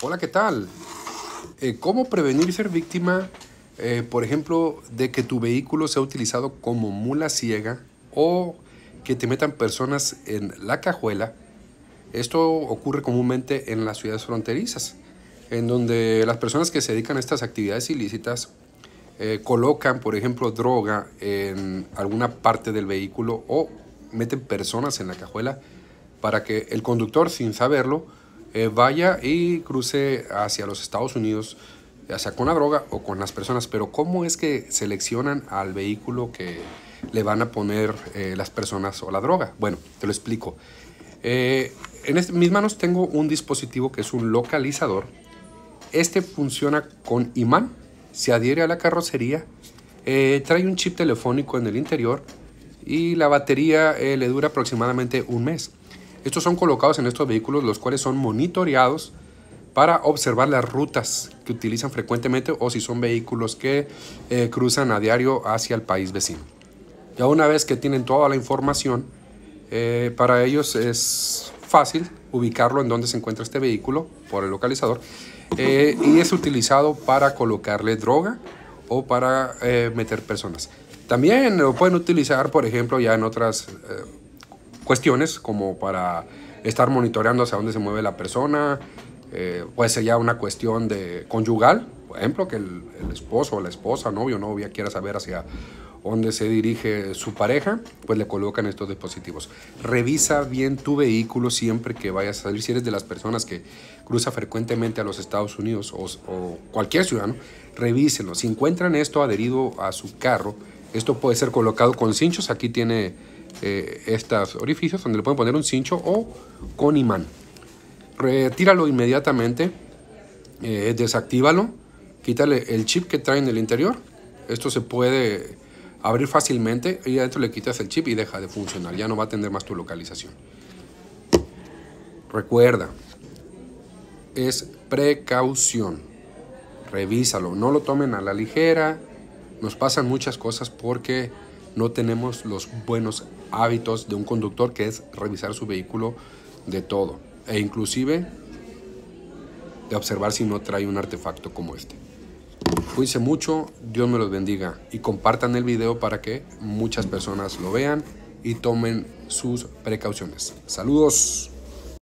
Hola, ¿qué tal? Eh, ¿Cómo prevenir ser víctima, eh, por ejemplo, de que tu vehículo sea utilizado como mula ciega o que te metan personas en la cajuela? Esto ocurre comúnmente en las ciudades fronterizas, en donde las personas que se dedican a estas actividades ilícitas eh, colocan, por ejemplo, droga en alguna parte del vehículo o meten personas en la cajuela para que el conductor, sin saberlo, eh, vaya y cruce hacia los Estados Unidos, ya sea con la droga o con las personas. Pero ¿cómo es que seleccionan al vehículo que le van a poner eh, las personas o la droga? Bueno, te lo explico. Eh, en este, mis manos tengo un dispositivo que es un localizador. Este funciona con imán, se adhiere a la carrocería, trae un chip telefónico en el interior y la batería le dura aproximadamente un mes. Estos son colocados en estos vehículos, los cuales son monitoreados para observar las rutas que utilizan frecuentemente o si son vehículos que eh, cruzan a diario hacia el país vecino. Ya una vez que tienen toda la información, eh, para ellos es fácil ubicarlo en donde se encuentra este vehículo por el localizador eh, y es utilizado para colocarle droga o para meter personas. También lo pueden utilizar, por ejemplo, ya en otras cuestiones como para estar monitoreando hacia dónde se mueve la persona, eh, puede ser ya una cuestión de conyugal, por ejemplo, que el, esposo o la esposa, novio o novia quiera saber hacia dónde se dirige su pareja, pues le colocan estos dispositivos. Revisa bien tu vehículo siempre que vayas a salir. Si eres de las personas que cruza frecuentemente a los Estados Unidos o, cualquier ciudadano, revíselo. Si encuentran esto adherido a su carro, esto puede ser colocado con cinchos. Aquí tiene estas eh, estos orificios donde le pueden poner un cincho o con imán. Retíralo inmediatamente, eh, desactívalo, quítale el chip que trae en el interior. Esto se puede abrir fácilmente y adentro le quitas el chip y deja de funcionar. Ya no va a tener más tu localización. Recuerda, es precaución. Revísalo, no lo tomen a la ligera. Nos pasan muchas cosas porque no tenemos los buenos hábitos de un conductor que es revisar su vehículo de todo e inclusive de observar si no trae un artefacto como este. Cuídense mucho, Dios me los bendiga y compartan el video para que muchas personas lo vean y tomen sus precauciones. Saludos.